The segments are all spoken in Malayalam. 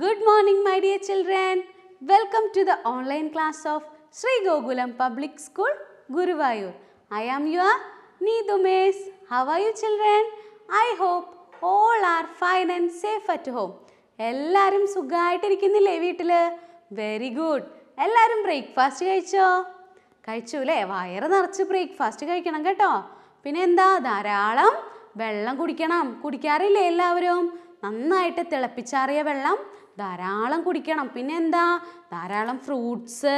Good morning my dear children. Welcome to the online class of Sri Gokulam Public School, Guruvayur. I am your Needu Mes. How are you children? I hope all are fine and safe at home. എല്ലാവരും സുഖമായിട്ടിരിക്കുന്നില്ലേ വീട്ടിൽ വെരി ഗുഡ് എല്ലാവരും ബ്രേക്ക്ഫാസ്റ്റ് കഴിച്ചോ കഴിച്ചു അല്ലേ വയറ് നിറച്ച് ബ്രേക്ക്ഫാസ്റ്റ് കഴിക്കണം കേട്ടോ പിന്നെ എന്താ ധാരാളം വെള്ളം കുടിക്കണം കുടിക്കാറില്ലേ എല്ലാവരും നന്നായിട്ട് തിളപ്പിച്ചാറിയ വെള്ളം ധാരാളം കുടിക്കണം പിന്നെ എന്താ ധാരാളം ഫ്രൂട്ട്സ്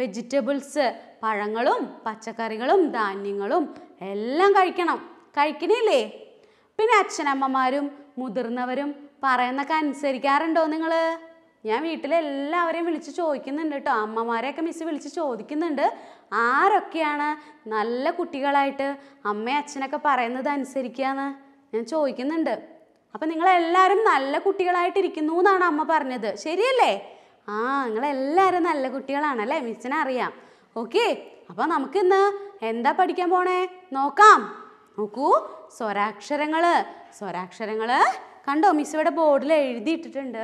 വെജിറ്റബിൾസ് പഴങ്ങളും പച്ചക്കറികളും ധാന്യങ്ങളും എല്ലാം കഴിക്കണം കഴിക്കണില്ലേ പിന്നെ അച്ഛനമ്മമാരും മുതിർന്നവരും പറയുന്നൊക്കെ അനുസരിക്കാറുണ്ടോ നിങ്ങൾ ഞാൻ വീട്ടിലെ എല്ലാവരെയും വിളിച്ച് ചോദിക്കുന്നുണ്ട് കേട്ടോ അമ്മമാരെയൊക്കെ മിസ് വിളിച്ച് ചോദിക്കുന്നുണ്ട് ആരൊക്കെയാണ് നല്ല കുട്ടികളായിട്ട് അമ്മയും അച്ഛനൊക്കെ പറയുന്നത് അനുസരിക്കുകയെന്ന് ഞാൻ ചോദിക്കുന്നുണ്ട് അപ്പം നിങ്ങളെല്ലാവരും നല്ല കുട്ടികളായിട്ടിരിക്കുന്നു എന്നാണ് അമ്മ പറഞ്ഞത് ശരിയല്ലേ ആ നിങ്ങളെല്ലാവരും നല്ല കുട്ടികളാണല്ലേ മിസ്സിനെ അറിയാം ഓക്കെ അപ്പം നമുക്കിന്ന് എന്താ പഠിക്കാൻ പോണേ നോക്കാം നോക്കൂ സ്വരാക്ഷരങ്ങൾ സ്വരാക്ഷരങ്ങൾ കണ്ടോ മിസ് ഇവിടെ ബോർഡിൽ എഴുതിയിട്ടിട്ടുണ്ട്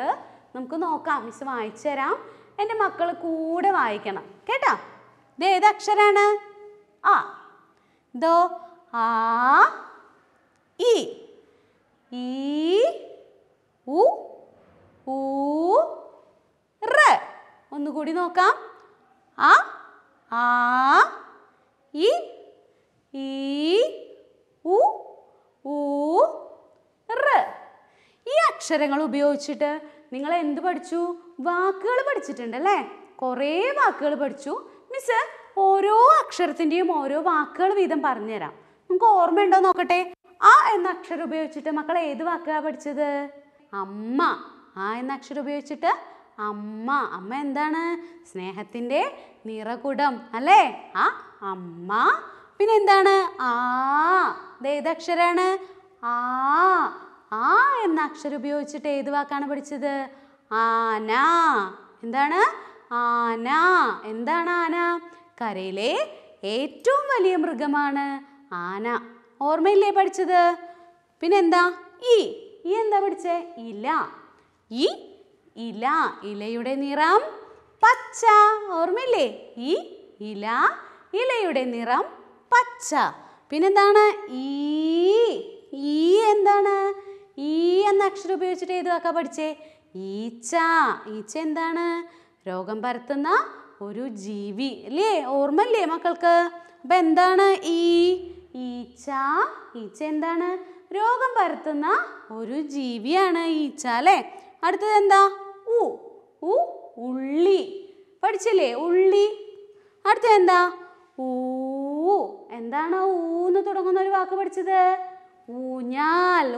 നമുക്ക് നോക്കാം മിസ് വായിച്ചു തരാം എൻ്റെ മക്കൾ കൂടെ വായിക്കണം കേട്ടോ ഇത് ഏത് അക്ഷരാണ് ആ ദോ ആ ഇ ഈ ഉ ഊ റ ഒന്നുകൂടി നോക്കാം ആ ആ ഇ ഈ ഉ ഊ റ ഈ അക്ഷരങ്ങൾ ഉപയോഗിച്ചിട്ട് നിങ്ങൾ എന്ത് പഠിച്ചു വാക്കുകൾ പഠിച്ചിട്ടുണ്ട് അല്ലേ കുറേ വാക്കുകൾ പഠിച്ചു മിസ് ഓരോ അക്ഷരത്തിൻ്റെയും ഓരോ വാക്കുകൾ വീതം പറഞ്ഞുതരാം നമുക്ക് ഓർമ്മയുണ്ടോ നോക്കട്ടെ ആ എന്ന അക്ഷരം ഉപയോഗിച്ചിട്ട് മക്കൾ ഏത് വാക്കുകളാണ് പഠിച്ചത് അമ്മ ആ എന്ന അക്ഷരം ഉപയോഗിച്ചിട്ട് അമ്മ അമ്മ എന്താണ് സ്നേഹത്തിൻ്റെ നിറകുടം അല്ലേ ആ അമ്മ പിന്നെ എന്താണ് ആ ഇത് അക്ഷരമാണ് ആ ആ എന്ന അക്ഷരം ഉപയോഗിച്ചിട്ട് ഏത് വാക്കാണ് പഠിച്ചത് ആന എന്താണ് ആന എന്താണ് ആന കരയിലെ ഏറ്റവും വലിയ മൃഗമാണ് ആന ഓർമ്മയില്ലേ പഠിച്ചത് പിന്നെ എന്താ ഈ ഈ എന്താ പഠിച്ചേ ഇല ഈ ഇല ഇലയുടെ നിറം പച്ച ഓർമ്മയില്ലേ ഈ ഇല ഇലയുടെ നിറം പച്ച പിന്നെന്താണ് ഈ ഈ എന്താണ് ഈ എന്ന അക്ഷരം ഉപയോഗിച്ചിട്ട് ഏത് വാക്കാ പഠിച്ചേ ഈച്ച ഈച്ച എന്താണ് രോഗം പരത്തുന്ന ഒരു ജീവി അല്ലേ ഓർമ്മല്ലേ മക്കൾക്ക് അപ്പൊ എന്താണ് ഈ ഈച്ച ഈച്ച എന്താണ് രോഗം പരത്തുന്ന ഒരു ജീവിയാണ് ഈച്ച അല്ലേ അടുത്തത് എന്താ ഉ ഉ ഉള്ളി പഠിച്ചല്ലേ ഉള്ളി അടുത്തത് എന്താ ഊ എന്താണ് ഊ തുടങ്ങുന്ന ഒരു വാക്ക് പഠിച്ചത് ഊഞ്ഞാൽ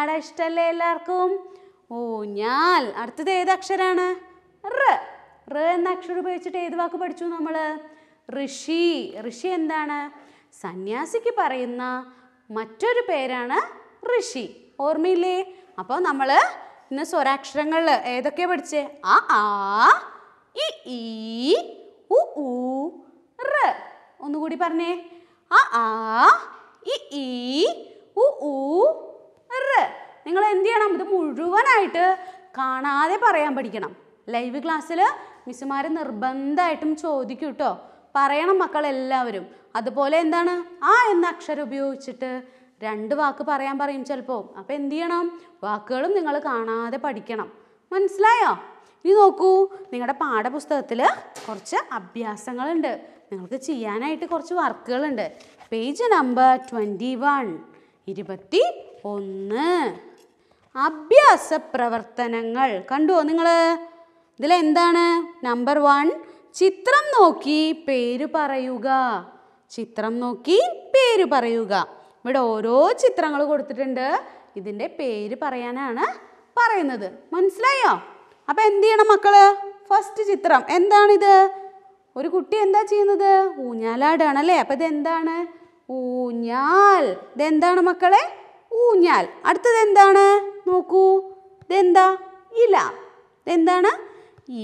ആടെ ഇഷ്ടല്ലേ എല്ലാവർക്കും ഊഞ്ഞാൽ അടുത്തത് ഏത് അക്ഷരാണ് റ റ എന്ന അക്ഷരം ഉപയോഗിച്ചിട്ട് ഏത് വാക്ക് പഠിച്ചു നമ്മൾ ഋഷി ഋഷി എന്താണ് സന്യാസിക്ക് പറയുന്ന മറ്റൊരു പേരാണ് ഋഷി ഓർമ്മയില്ലേ അപ്പോൾ നമ്മൾ ഇന്ന് സ്വരാക്ഷരങ്ങളിൽ ഏതൊക്കെ പഠിച്ചേ ആ ആ ഇ ഈ ഉ ഉ റ ഒന്നുകൂടി പറഞ്ഞേ ആ ആ ഇ ഈ ഉ ഊ നിങ്ങൾ എന്ത് ചെയ്യണം ഇത് മുഴുവനായിട്ട് കാണാതെ പറയാൻ പഠിക്കണം ലൈവ് ക്ലാസ്സിൽ മിസ്സുമാർ നിർബന്ധമായിട്ടും ചോദിക്കും കേട്ടോ പറയണം മക്കളെല്ലാവരും അതുപോലെ എന്താണ് ആ എന്ന അക്ഷരം ഉപയോഗിച്ചിട്ട് രണ്ട് വാക്ക് പറയാൻ പറയും ചിലപ്പോൾ അപ്പോൾ എന്ത് ചെയ്യണം വാക്കുകളും നിങ്ങൾ കാണാതെ പഠിക്കണം മനസ്സിലായോ ഇനി നോക്കൂ നിങ്ങളുടെ പാഠപുസ്തകത്തിൽ കുറച്ച് അഭ്യാസങ്ങളുണ്ട് നിങ്ങൾക്ക് ചെയ്യാനായിട്ട് കുറച്ച് വർക്കുകളുണ്ട് പേജ് നമ്പർ ട്വൻറ്റി വൺ ഇരുപത്തി ഒന്ന് അഭ്യാസ പ്രവർത്തനങ്ങൾ കണ്ടുവോ നിങ്ങൾ എന്താണ് നമ്പർ വൺ ചിത്രം നോക്കി പേര് പറയുക ചിത്രം നോക്കി പേര് പറയുക ഇവിടെ ഓരോ ചിത്രങ്ങൾ കൊടുത്തിട്ടുണ്ട് ഇതിൻ്റെ പേര് പറയാനാണ് പറയുന്നത് മനസ്സിലായോ അപ്പം എന്ത് ചെയ്യണം മക്കൾ ഫസ്റ്റ് ചിത്രം എന്താണിത് ഒരു കുട്ടി എന്താ ചെയ്യുന്നത് ഊഞ്ഞാലാടാണ് അല്ലേ അപ്പം ഇത് എന്താണ് ഊഞ്ഞാൽ ഇതെന്താണ് മക്കളെ ഊഞ്ഞാൽ അടുത്തത് എന്താണ് നോക്കൂ ഇതെന്താ ഇല ഇതെന്താണ്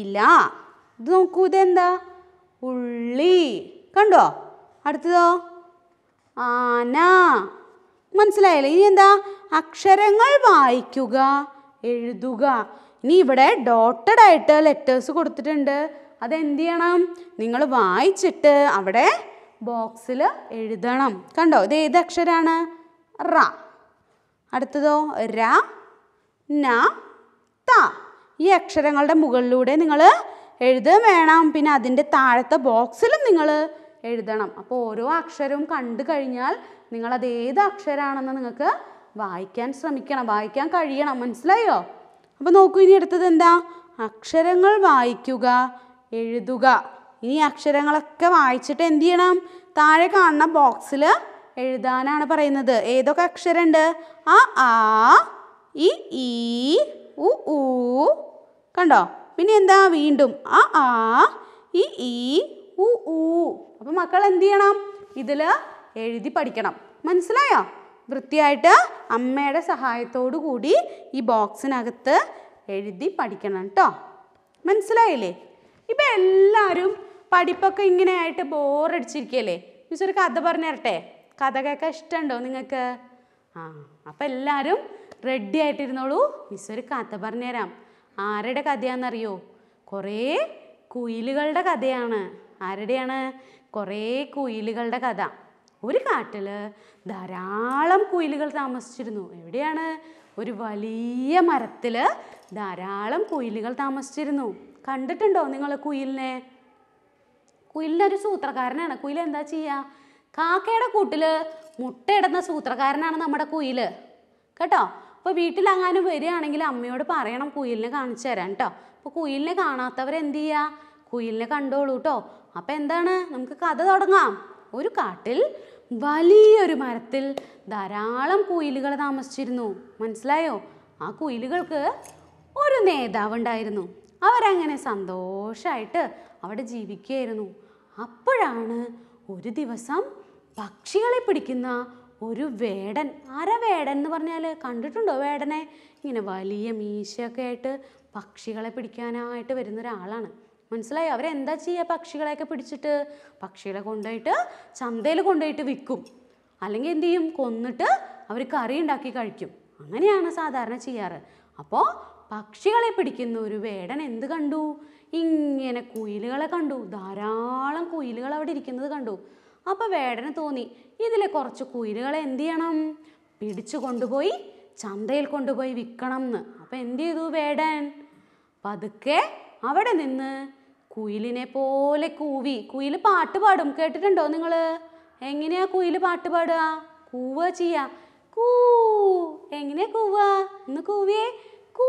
ഇല ഇത് നോക്കൂ ഇതെന്താ ഉള്ളി കണ്ടോ അടുത്തതോ ആന മനസ്സിലായല്ലേ ഇനി എന്താ അക്ഷരങ്ങൾ വായിക്കുക എഴുതുക ഇനി ഇവിടെ ഡോട്ടഡ് ആയിട്ട് ലെറ്റേഴ്സ് കൊടുത്തിട്ടുണ്ട് അതെന്ത് ചെയ്യണം നിങ്ങൾ വായിച്ചിട്ട് അവിടെ ബോക്സിൽ എഴുതണം കണ്ടോ ഇത് ഏത് അക്ഷരമാണ് റ അടുത്തതോ ര ന ത ഈ അക്ഷരങ്ങളുടെ മുകളിലൂടെ നിങ്ങൾ എഴുതുകയും വേണം പിന്നെ അതിൻ്റെ താഴത്തെ ബോക്സിലും നിങ്ങൾ എഴുതണം അപ്പോൾ ഓരോ അക്ഷരവും കണ്ടു കഴിഞ്ഞാൽ നിങ്ങളത് ഏത് അക്ഷരമാണെന്ന് നിങ്ങൾക്ക് വായിക്കാൻ ശ്രമിക്കണം വായിക്കാൻ കഴിയണം മനസ്സിലായോ അപ്പോൾ നോക്കൂ ഇനി അടുത്തത് എന്താ അക്ഷരങ്ങൾ വായിക്കുക എഴുതുക ഇനി അക്ഷരങ്ങളൊക്കെ വായിച്ചിട്ട് എന്ത് ചെയ്യണം താഴെ കാണുന്ന ബോക്സിൽ എഴുതാനാണ് പറയുന്നത് ഏതൊക്കെ അക്ഷരമുണ്ട് ആ ആ ഇ ഈ ഉ ഊ കണ്ടോ പിന്നെ എന്താ വീണ്ടും ആ ആ ഇ ഈ ഉ ഊ അപ്പം മക്കൾ എന്ത് ചെയ്യണം ഇതിൽ എഴുതി പഠിക്കണം മനസ്സിലായോ വൃത്തിയായിട്ട് അമ്മയുടെ സഹായത്തോടു കൂടി ഈ ബോക്സിനകത്ത് എഴുതി പഠിക്കണം കേട്ടോ മനസ്സിലായില്ലേ ഇപ്പം എല്ലാവരും പഠിപ്പൊക്കെ ഇങ്ങനെ ആയിട്ട് ബോറടിച്ചിരിക്കുകയല്ലേ മിസ് ഒരു കഥ പറഞ്ഞു തരട്ടെ കഥ കേൾക്കാൻ ഇഷ്ടമുണ്ടോ നിങ്ങൾക്ക് ആ അപ്പം എല്ലാവരും റെഡി ആയിട്ടിരുന്നോളൂ മിസ് ഒരു കഥ പറഞ്ഞുതരാം ആരുടെ കഥയാണെന്നറിയോ കുറേ കുയിലുകളുടെ കഥയാണ് ആരുടെയാണ് കുറേ കുയിലുകളുടെ കഥ ഒരു കാട്ടിൽ ധാരാളം കുയിലുകൾ താമസിച്ചിരുന്നു എവിടെയാണ് ഒരു വലിയ മരത്തിൽ ധാരാളം കുയിലുകൾ താമസിച്ചിരുന്നു കണ്ടിട്ടുണ്ടോ നിങ്ങൾ കുയിലിനെ കുയിലിനൊരു സൂത്രകാരനാണ് കുയിൽ എന്താ ചെയ്യുക കാക്കയുടെ കൂട്ടിൽ മുട്ടയിടുന്ന സൂത്രകാരനാണ് നമ്മുടെ കുയിൽ കേട്ടോ അപ്പോൾ വീട്ടിലങ്ങാനും വരികയാണെങ്കിൽ അമ്മയോട് പറയണം കുയിലിനെ കാണിച്ചു തരാൻ കേട്ടോ അപ്പോൾ കുയിലിനെ കാണാത്തവരെന്ത് ചെയ്യുക കുയിലിനെ കണ്ടോളൂ കേട്ടോ അപ്പോൾ എന്താണ് നമുക്ക് കഥ തുടങ്ങാം ഒരു കാട്ടിൽ വലിയൊരു മരത്തിൽ ധാരാളം കുയിലുകൾ താമസിച്ചിരുന്നു മനസ്സിലായോ ആ കുയിലുകൾക്ക് ഒരു നേതാവുണ്ടായിരുന്നു അവരങ്ങനെ സന്തോഷമായിട്ട് അവിടെ ജീവിക്കുകയായിരുന്നു അപ്പോഴാണ് ഒരു ദിവസം പക്ഷികളെ പിടിക്കുന്ന ഒരു വേടൻ അര വേടൻ എന്ന് പറഞ്ഞാൽ കണ്ടിട്ടുണ്ടോ വേടനെ ഇങ്ങനെ വലിയ മീശയൊക്കെ ആയിട്ട് പക്ഷികളെ പിടിക്കാനായിട്ട് വരുന്ന ഒരാളാണ് മനസ്സിലായി അവരെന്താ ചെയ്യുക പക്ഷികളെയൊക്കെ പിടിച്ചിട്ട് പക്ഷികളെ കൊണ്ടുപോയിട്ട് ചന്തയിൽ കൊണ്ടുപോയിട്ട് വിൽക്കും അല്ലെങ്കിൽ എന്തു ചെയ്യും കൊന്നിട്ട് അവർ കറി ഉണ്ടാക്കി കഴിക്കും അങ്ങനെയാണ് സാധാരണ ചെയ്യാറ് അപ്പോൾ പക്ഷികളെ പിടിക്കുന്ന ഒരു വേടൻ എന്ത് കണ്ടു ഇങ്ങനെ കുയിലുകളെ കണ്ടു ധാരാളം കുയിലുകൾ അവിടെ ഇരിക്കുന്നത് കണ്ടു അപ്പോൾ വേടന് തോന്നി ഇതിലെ കുറച്ച് കുയിലുകളെ എന്ത് ചെയ്യണം പിടിച്ചു കൊണ്ടുപോയി ചന്തയിൽ കൊണ്ടുപോയി വിൽക്കണം എന്ന് അപ്പം എന്ത് ചെയ്തു വേടൻ പതുക്കെ അവിടെ നിന്ന് കുയിലിനെ പോലെ കൂവി കുയിൽ പാട്ട് പാടും കേട്ടിട്ടുണ്ടോ നിങ്ങൾ എങ്ങനെയാ കുയിൽ പാട്ട് പാടുക കൂവ ചെയ്യുക കൂ എങ്ങനെയാ കൂവ ഒന്ന് കൂവിയേ കൂ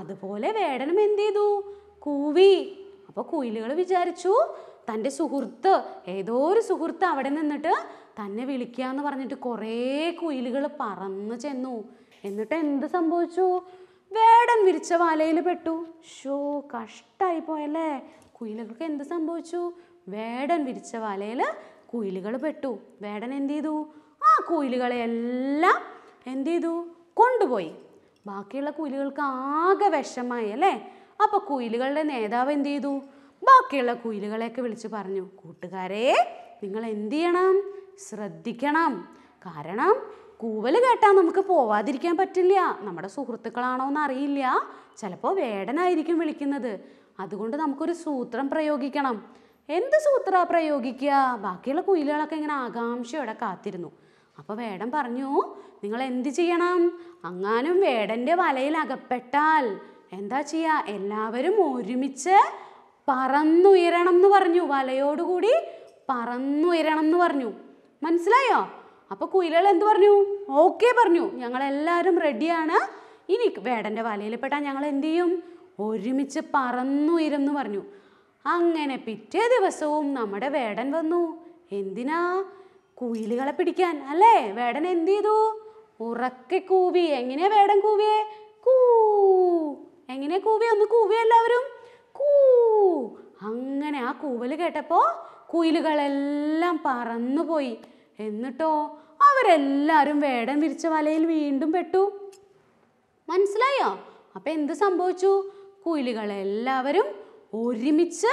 അതുപോലെ വേടനും എന്ത് ചെയ്തു കൂവി അപ്പോൾ കുയിലുകൾ വിചാരിച്ചു തൻ്റെ സുഹൃത്ത് ഏതോ ഒരു സുഹൃത്ത് അവിടെ നിന്നിട്ട് തന്നെ വിളിക്കാന്ന് പറഞ്ഞിട്ട് കുറേ കുയിലുകൾ പറന്നു ചെന്നു എന്നിട്ട് എന്ത് സംഭവിച്ചു വേടൻ വിരിച്ച വലയിൽ പെട്ടു ഷോ കഷ്ടായി പോയല്ലേ കുയിലുകൾക്ക് എന്ത് സംഭവിച്ചു വേടൻ വിരിച്ച വലയിൽ കുയിലുകൾ പെട്ടു വേടൻ എന്ത് ചെയ്തു ആ കുയിലുകളെ എല്ലാം എന്ത് ചെയ്തു കൊണ്ടുപോയി ബാക്കിയുള്ള കുയിലുകൾക്ക് ആകെ വിഷമായി അല്ലേ അപ്പോൾ കുയിലുകളുടെ നേതാവ് എന്ത് ചെയ്തു ബാക്കിയുള്ള കുയിലുകളെയൊക്കെ വിളിച്ച് പറഞ്ഞു കൂട്ടുകാരെ നിങ്ങൾ എന്ത് ചെയ്യണം ശ്രദ്ധിക്കണം കാരണം കൂവൽ കേട്ടാൽ നമുക്ക് പോവാതിരിക്കാൻ പറ്റില്ല നമ്മുടെ സുഹൃത്തുക്കളാണോ എന്ന് അറിയില്ല ചിലപ്പോൾ വേടനായിരിക്കും വിളിക്കുന്നത് അതുകൊണ്ട് നമുക്കൊരു സൂത്രം പ്രയോഗിക്കണം എന്ത് സൂത്ര പ്രയോഗിക്കുക ബാക്കിയുള്ള കുയിലുകളൊക്കെ ഇങ്ങനെ ആകാംക്ഷയോടെ കാത്തിരുന്നു അപ്പോൾ വേടൻ പറഞ്ഞു നിങ്ങൾ എന്ത് ചെയ്യണം അങ്ങാനും വേടൻ്റെ വലയിൽ അകപ്പെട്ടാൽ എന്താ ചെയ്യുക എല്ലാവരും ഒരുമിച്ച് പറന്നുയരണം എന്ന് പറഞ്ഞു വലയോടുകൂടി പറന്നുയരണം എന്ന് പറഞ്ഞു മനസ്സിലായോ അപ്പോൾ കുയിലുകൾ എന്ത് പറഞ്ഞു ഓക്കെ പറഞ്ഞു ഞങ്ങളെല്ലാവരും റെഡിയാണ് ഇനി വേടൻ്റെ വലയിൽ പെട്ടാൽ ഞങ്ങൾ എന്ത് ചെയ്യും ഒരുമിച്ച് എന്ന് പറഞ്ഞു അങ്ങനെ പിറ്റേ ദിവസവും നമ്മുടെ വേടൻ വന്നു എന്തിനാ കുയിലുകളെ പിടിക്കാൻ അല്ലേ വേടൻ എന്ത് ചെയ്തു ഉറക്കെ കൂവി എങ്ങനെയാ വേടൻ കൂവിയേ കൂ എങ്ങനെ കൂവി ഒന്ന് കൂവി എല്ലാവരും കൂ അങ്ങനെ ആ കൂവൽ കേട്ടപ്പോൾ കുയിലുകളെല്ലാം പറന്നുപോയി എന്നിട്ടോ അവരെല്ലാരും വേടം തിരിച്ച വലയിൽ വീണ്ടും പെട്ടു മനസ്സിലായോ അപ്പൊ എന്ത് സംഭവിച്ചു കുയിലുകളെല്ലാവരും ഒരുമിച്ച്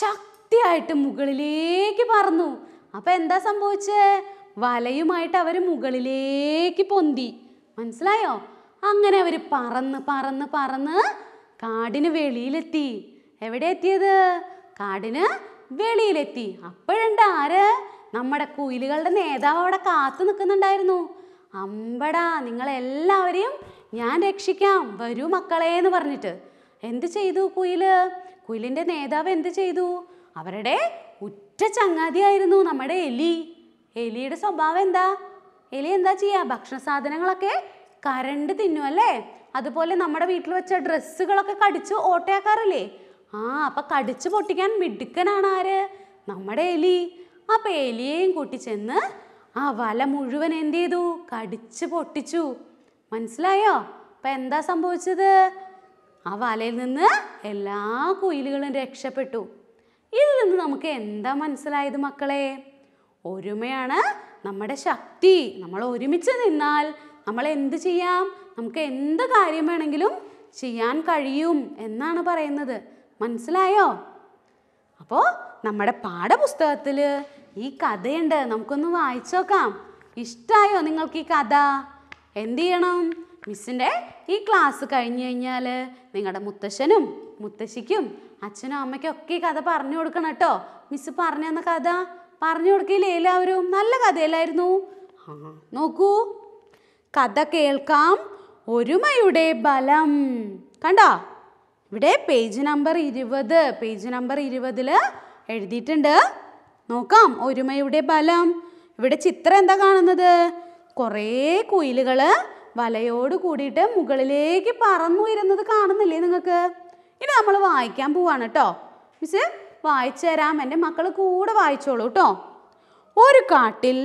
ശക്തിയായിട്ട് മുകളിലേക്ക് പറന്നു അപ്പൊ എന്താ സംഭവിച്ചേ വലയുമായിട്ട് അവർ മുകളിലേക്ക് പൊന്തി മനസ്സിലായോ അങ്ങനെ അവർ പറന്ന് പറന്ന് പറന്ന് കാടിന് വെളിയിലെത്തി എവിടെ എത്തിയത് കാടിന് വെളിയിലെത്തി അപ്പോഴുണ്ട് ആര് നമ്മുടെ കുയിലുകളുടെ നേതാവ് അവിടെ കാത്തു നിൽക്കുന്നുണ്ടായിരുന്നു അമ്പടാ നിങ്ങളെല്ലാവരെയും ഞാൻ രക്ഷിക്കാം വരൂ മക്കളെ എന്ന് പറഞ്ഞിട്ട് എന്ത് ചെയ്തു കുയില് കുയിലിൻ്റെ നേതാവ് എന്ത് ചെയ്തു അവരുടെ ഉറ്റ ചങ്ങാതിയായിരുന്നു നമ്മുടെ എലി എലിയുടെ സ്വഭാവം എന്താ എലി എന്താ ചെയ്യുക ഭക്ഷണ സാധനങ്ങളൊക്കെ കരണ്ട് തിന്നു അല്ലേ അതുപോലെ നമ്മുടെ വീട്ടിൽ വെച്ച ഡ്രസ്സുകളൊക്കെ കടിച്ച് ഓട്ടയാക്കാറില്ലേ ആ അപ്പൊ കടിച്ച് പൊട്ടിക്കാൻ മിടുക്കനാണ് ആര് നമ്മുടെ എലി അപ്പൊ എലിയെയും കൂട്ടി ചെന്ന് ആ വല മുഴുവൻ എന്ത് ചെയ്തു കടിച്ച് പൊട്ടിച്ചു മനസ്സിലായോ അപ്പൊ എന്താ സംഭവിച്ചത് ആ വലയിൽ നിന്ന് എല്ലാ കുയിലുകളും രക്ഷപ്പെട്ടു ഇതിൽ നിന്ന് നമുക്ക് എന്താ മനസ്സിലായത് മക്കളെ ഒരുമയാണ് നമ്മുടെ ശക്തി നമ്മൾ ഒരുമിച്ച് നിന്നാൽ നമ്മൾ എന്ത് ചെയ്യാം നമുക്ക് എന്ത് കാര്യം വേണമെങ്കിലും ചെയ്യാൻ കഴിയും എന്നാണ് പറയുന്നത് മനസ്സിലായോ അപ്പോൾ നമ്മുടെ പാഠപുസ്തകത്തിൽ ഈ കഥയുണ്ട് നമുക്കൊന്ന് വായിച്ചു നോക്കാം ഇഷ്ടമായോ നിങ്ങൾക്ക് ഈ കഥ എന്ത് ചെയ്യണം മിസ്സിൻ്റെ ഈ ക്ലാസ് കഴിഞ്ഞു കഴിഞ്ഞാൽ നിങ്ങളുടെ മുത്തശ്ശനും മുത്തശ്ശിക്കും അച്ഛനും അമ്മയ്ക്കും ഒക്കെ ഈ കഥ പറഞ്ഞു കൊടുക്കണം കേട്ടോ മിസ് പറഞ്ഞു തന്ന കഥ പറഞ്ഞു കൊടുക്കില്ലേ എല്ലാവരും നല്ല കഥയല്ലായിരുന്നു നോക്കൂ കഥ കേൾക്കാം ഒരുമയുടെ ബലം കണ്ടോ ഇവിടെ പേജ് നമ്പർ ഇരുപത് പേജ് നമ്പർ ഇരുപതിൽ എഴുതിയിട്ടുണ്ട് നോക്കാം ഒരുമയുടെ ബലം ഇവിടെ ചിത്രം എന്താ കാണുന്നത് കുറേ കുയിലുകൾ വലയോട് കൂടിയിട്ട് മുകളിലേക്ക് പറന്നു വരുന്നത് കാണുന്നില്ലേ നിങ്ങൾക്ക് ഇനി നമ്മൾ വായിക്കാൻ പോവാണ് കേട്ടോ മിസ് വായിച്ചു തരാം എൻ്റെ മക്കൾ കൂടെ വായിച്ചോളൂ കേട്ടോ ഒരു കാട്ടിൽ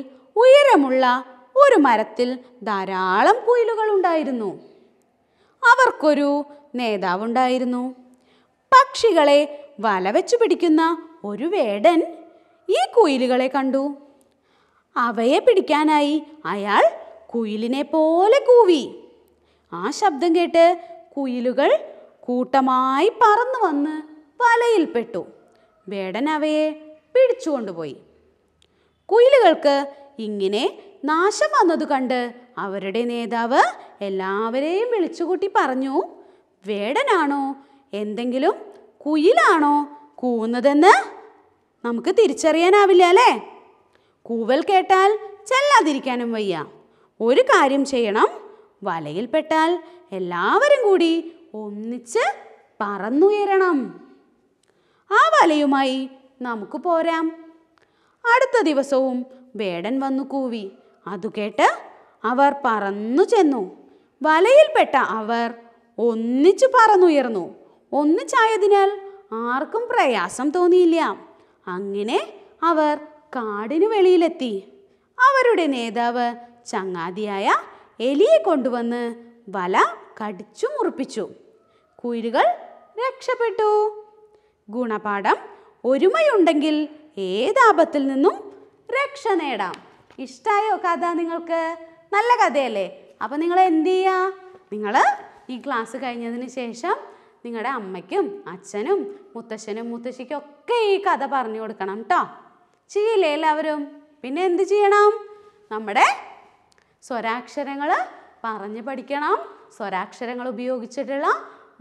ഉയരമുള്ള ഒരു മരത്തിൽ ധാരാളം കുയിലുകൾ ഉണ്ടായിരുന്നു അവർക്കൊരു നേതാവുണ്ടായിരുന്നു പക്ഷികളെ വല വെച്ച് പിടിക്കുന്ന ഒരു വേടൻ ഈ കുയിലുകളെ കണ്ടു അവയെ പിടിക്കാനായി അയാൾ കുയിലിനെ പോലെ കൂവി ആ ശബ്ദം കേട്ട് കുയിലുകൾ കൂട്ടമായി പറന്നു വന്ന് വലയിൽപ്പെട്ടു വേടൻ അവയെ പിടിച്ചുകൊണ്ടുപോയി കുയിലുകൾക്ക് ഇങ്ങനെ നാശം വന്നത് കണ്ട് അവരുടെ നേതാവ് എല്ലാവരെയും വിളിച്ചുകൂട്ടി പറഞ്ഞു വേടനാണോ എന്തെങ്കിലും കുയിലാണോ കൂവുന്നതെന്ന് നമുക്ക് തിരിച്ചറിയാനാവില്ല അല്ലേ കൂവൽ കേട്ടാൽ ചെല്ലാതിരിക്കാനും വയ്യ ഒരു കാര്യം ചെയ്യണം വലയിൽപ്പെട്ടാൽ എല്ലാവരും കൂടി ഒന്നിച്ച് പറന്നുയരണം ആ വലയുമായി നമുക്ക് പോരാം അടുത്ത ദിവസവും വേടൻ വന്നു കൂവി അതുകേട്ട് അവർ പറന്നു ചെന്നു വലയിൽപ്പെട്ട അവർ ഒന്നിച്ചു പറന്നുയർന്നു ഒന്നിച്ചായതിനാൽ ആർക്കും പ്രയാസം തോന്നിയില്ല അങ്ങനെ അവർ കാടിനു വെളിയിലെത്തി അവരുടെ നേതാവ് ചങ്ങാതിയായ എലിയെ കൊണ്ടുവന്ന് വല കടിച്ചു മുറിപ്പിച്ചു കുയിലുകൾ രക്ഷപ്പെട്ടു ഗുണപാഠം ഒരുമയുണ്ടെങ്കിൽ ഏതാപത്തിൽ നിന്നും രക്ഷ നേടാം ഇഷ്ടമായോ കഥ നിങ്ങൾക്ക് നല്ല കഥയല്ലേ അപ്പോൾ നിങ്ങൾ എന്ത് ചെയ്യുക നിങ്ങൾ ഈ ക്ലാസ് കഴിഞ്ഞതിന് ശേഷം നിങ്ങളുടെ അമ്മയ്ക്കും അച്ഛനും മുത്തശ്ശനും മുത്തശ്ശിക്കും ഒക്കെ ഈ കഥ പറഞ്ഞു കൊടുക്കണം കേട്ടോ ചെയ്യില്ലേ എല്ലാവരും പിന്നെ എന്ത് ചെയ്യണം നമ്മുടെ സ്വരാക്ഷരങ്ങൾ പറഞ്ഞു പഠിക്കണം സ്വരാക്ഷരങ്ങൾ ഉപയോഗിച്ചിട്ടുള്ള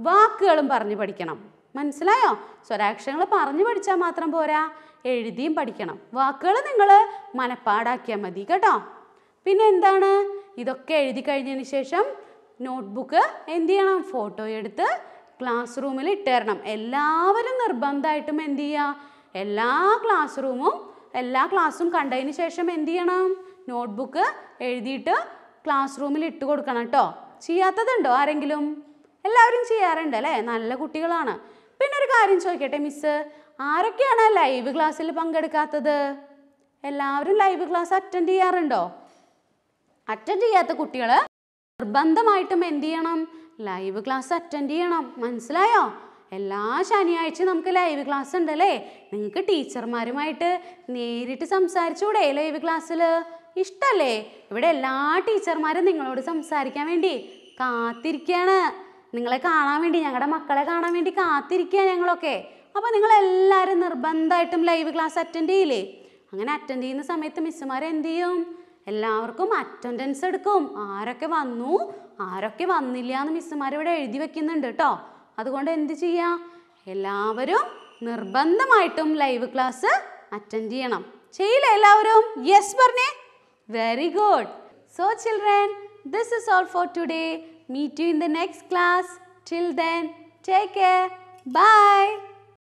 വാക്കുകളും പറഞ്ഞു പഠിക്കണം മനസ്സിലായോ സ്വരാക്ഷരങ്ങൾ പറഞ്ഞു പഠിച്ചാൽ മാത്രം പോരാ എഴുതിയും പഠിക്കണം വാക്കുകൾ നിങ്ങൾ മനപ്പാടാക്കിയാൽ മതി കേട്ടോ പിന്നെ എന്താണ് ഇതൊക്കെ എഴുതി കഴിഞ്ഞതിന് ശേഷം നോട്ട്ബുക്ക് എന്ത് ചെയ്യണം ഫോട്ടോ എടുത്ത് ക്ലാസ് റൂമിൽ ഇട്ടേരണം എല്ലാവരും നിർബന്ധമായിട്ടും എന്ത് ചെയ്യുക എല്ലാ ക്ലാസ് റൂമും എല്ലാ ക്ലാസ്സും കണ്ടതിന് ശേഷം എന്ത് ചെയ്യണം നോട്ട്ബുക്ക് എഴുതിയിട്ട് ക്ലാസ് റൂമിൽ ഇട്ട് കൊടുക്കണം കേട്ടോ ചെയ്യാത്തതുണ്ടോ ആരെങ്കിലും എല്ലാവരും ചെയ്യാറുണ്ട് അല്ലേ നല്ല കുട്ടികളാണ് പിന്നെ ഒരു കാര്യം ചോദിക്കട്ടെ മിസ്സ് ആരൊക്കെയാണ് ലൈവ് ക്ലാസ്സിൽ പങ്കെടുക്കാത്തത് എല്ലാവരും ലൈവ് ക്ലാസ് അറ്റൻഡ് ചെയ്യാറുണ്ടോ അറ്റൻഡ് ചെയ്യാത്ത കുട്ടികൾ നിർബന്ധമായിട്ടും എന്ത് ചെയ്യണം ലൈവ് ക്ലാസ് അറ്റൻഡ് ചെയ്യണം മനസ്സിലായോ എല്ലാ ശനിയാഴ്ചയും നമുക്ക് ലൈവ് ക്ലാസ് ഉണ്ട് അല്ലേ നിങ്ങൾക്ക് ടീച്ചർമാരുമായിട്ട് നേരിട്ട് സംസാരിച്ചുകൂടെ ലൈവ് ക്ലാസ്സിൽ ഇഷ്ടമല്ലേ ഇവിടെ എല്ലാ ടീച്ചർമാരും നിങ്ങളോട് സംസാരിക്കാൻ വേണ്ടി കാത്തിരിക്കുകയാണ് നിങ്ങളെ കാണാൻ വേണ്ടി ഞങ്ങളുടെ മക്കളെ കാണാൻ വേണ്ടി കാത്തിരിക്കുക ഞങ്ങളൊക്കെ അപ്പോൾ നിങ്ങളെല്ലാവരും നിർബന്ധമായിട്ടും ലൈവ് ക്ലാസ് അറ്റൻഡ് ചെയ്യില്ലേ അങ്ങനെ അറ്റൻഡ് ചെയ്യുന്ന സമയത്ത് മിസ്സുമാർ എന്ത് ചെയ്യും എല്ലാവർക്കും അറ്റൻഡൻസ് എടുക്കും ആരൊക്കെ വന്നു ആരൊക്കെ വന്നില്ല എന്ന് മിസ്സുമാർ ഇവിടെ എഴുതി വെക്കുന്നുണ്ട് കേട്ടോ അതുകൊണ്ട് എന്ത് ചെയ്യുക എല്ലാവരും നിർബന്ധമായിട്ടും ലൈവ് ക്ലാസ് അറ്റൻഡ് ചെയ്യണം ചെയ്യില്ല എല്ലാവരും യെസ് പറഞ്ഞേ very good so children this is all for today meet you in the next class till then take care by